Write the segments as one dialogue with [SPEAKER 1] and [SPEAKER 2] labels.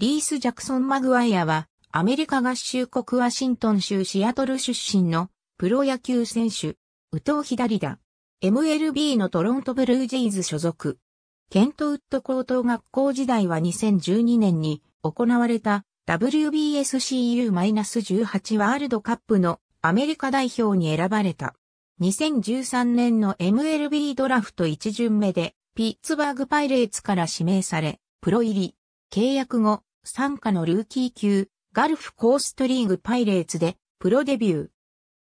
[SPEAKER 1] リース・ジャクソン・マグワイアは、アメリカ合衆国ワシントン州シアトル出身のプロ野球選手、宇藤左ダ、MLB のトロントブルージェイズ所属。ケントウッド高等学校時代は2012年に行われた WBSCU-18 ワールドカップのアメリカ代表に選ばれた。2013年の MLB ドラフト1巡目でピッツバーグパイレーツから指名され、プロ入り。契約後、参加のルーキー級、ガルフコーストリーグパイレーツで、プロデビュー。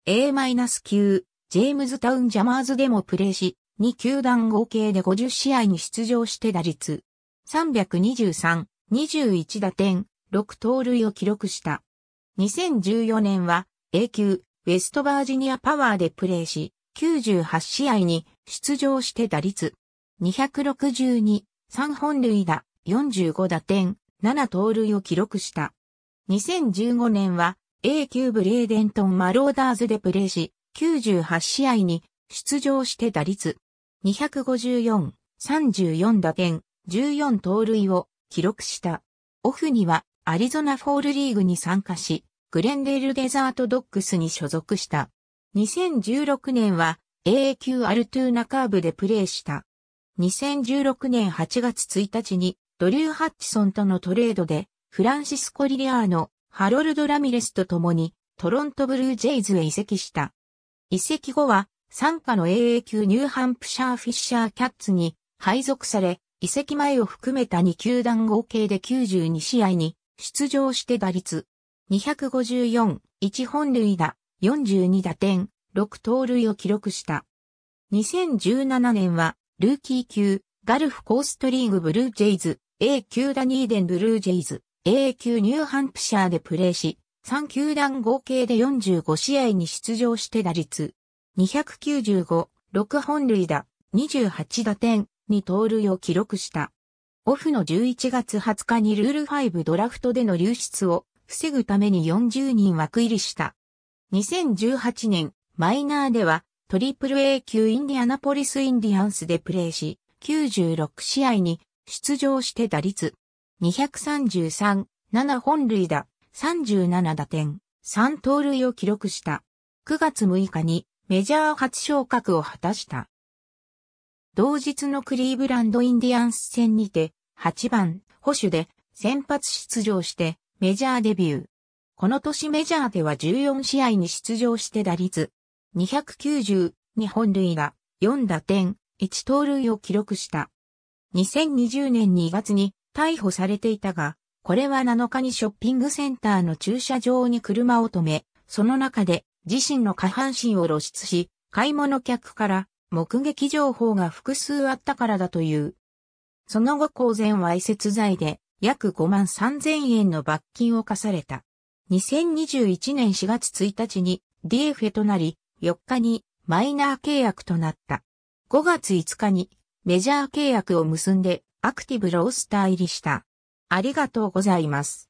[SPEAKER 1] A- 9ジェームズタウンジャマーズでもプレーし、2球団合計で50試合に出場して打率。323、21打点、6盗塁を記録した。2014年は A 級、ウェストバージニアパワーでプレーし、98試合に出場して打率。262、3本塁打、45打点、7盗塁を記録した。2015年は A 級ブレーデントンマローダーズでプレーし、98試合に出場して打率254、34打点、14盗塁を記録した。オフにはアリゾナフォールリーグに参加し、グレンデルデザートドックスに所属した。2016年は AA 級アルトゥーナカーブでプレーした。2016年8月1日にドリュー・ハッチソンとのトレードで、フランシスコ・リリアーノ、ハロルド・ラミレスと共に、トロント・ブルージェイズへ移籍した。移籍後は、参加の AA 級ニューハンプシャー・フィッシャー・キャッツに配属され、移籍前を含めた2球団合計で92試合に出場して打率254、1本塁打、42打点、6盗塁を記録した。2017年は、ルーキー級、ガルフコーストリーグブルージェイズ、A 級ダニーデンブルージェイズ、A 級ニューハンプシャーでプレーし、3球団合計で45試合に出場して打率、295、6本塁打、28打点、に盗塁を記録した。オフの11月20日にルール5ドラフトでの流出を防ぐために40人枠入りした。2018年、マイナーでは、トリプル A 級インディアナポリスインディアンスでプレーし、96試合に出場して打率233、7本塁打、37打点、3盗塁を記録した。9月6日にメジャー初昇格を果たした。同日のクリーブランドインディアンス戦にて、8番、保守で先発出場してメジャーデビュー。この年メジャーでは14試合に出場して打率290、2本塁打、4打点、1盗塁を記録した。2020年2月に逮捕されていたが、これは7日にショッピングセンターの駐車場に車を止め、その中で自身の下半身を露出し、買い物客から目撃情報が複数あったからだという。その後公然わいせつ罪で約5万3000円の罰金を課された。2021年4月1日に DF となり、4日にマイナー契約となった。5月5日にメジャー契約を結んでアクティブロースター入りした。ありがとうございます。